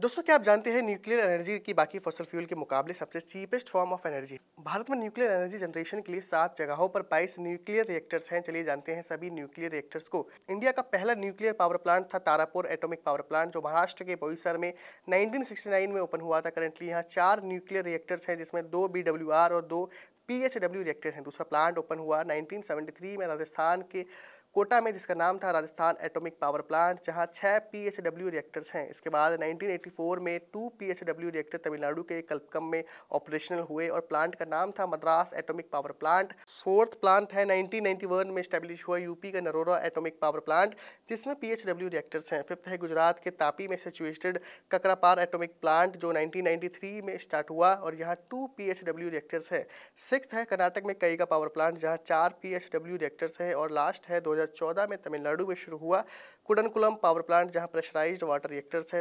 दोस्तों क्या आप जानते हैं न्यूक्लियर एनर्जी की बाकी फसल फ्यूल के मुकाबले सबसे cheapest form of energy Bharat में न्यूक्लियर एनर्जी जनरेशन के लिए सात जगहों पर बाईस न्यूक्लियर रिएक्टर्स हैं चलिए जानते हैं सभी न्यूक्लियर रिएक्टर्स को इंडिया का पहला न्यूक्लियर पावर प्लांट था तारापुर एटोमिक पावर प्लांट जो महाराष्ट्र के बोईसर में नाइनटीन में ओपन हुआ था करंटली यहाँ चार न्यूक्लियर रिएक्टर्स हैं जिसमें दो बी और दो पी रिएक्टर हैं दूसरा प्लांट ओपन हुआ 1973 में राजस्थान के कोटा में जिसका नाम था राजस्थान एटॉमिक पावर प्लांट जहां छः डब्ल्यू रिएक्टर्स हैं इसके बाद 1984 में two P H W reactor Tamil Nadu के कल्पकम में ऑपरेशनल हुए और प्लांट का नाम था Madras atomic power plant fourth plant है 1991 में स्टैब्लिश हुआ यूपी का नरोरा एटॉमिक पावर प्लांट जिसमें डब्ल्यू रिएक्टर्स हैं फिफ्थ है गुजरात के तापी में सिचुएटेड ककरापार एटोमिक प्लांट जो नाइनटीन में स्टार्ट हुआ और यहाँ टू पी रिएक्टर्स हैं सिक्स है कर्नाटक में कई पावर प्लांट जहाँ चार डब्ल्यू रिएक्टर्स हैं और लास्ट है 2000 2014 में तमिलनाडु में शुरू हुआ कुडनकुलम पावर प्लांट जहां प्रेशराइज्ड वाटर रिएक्टर्स हैं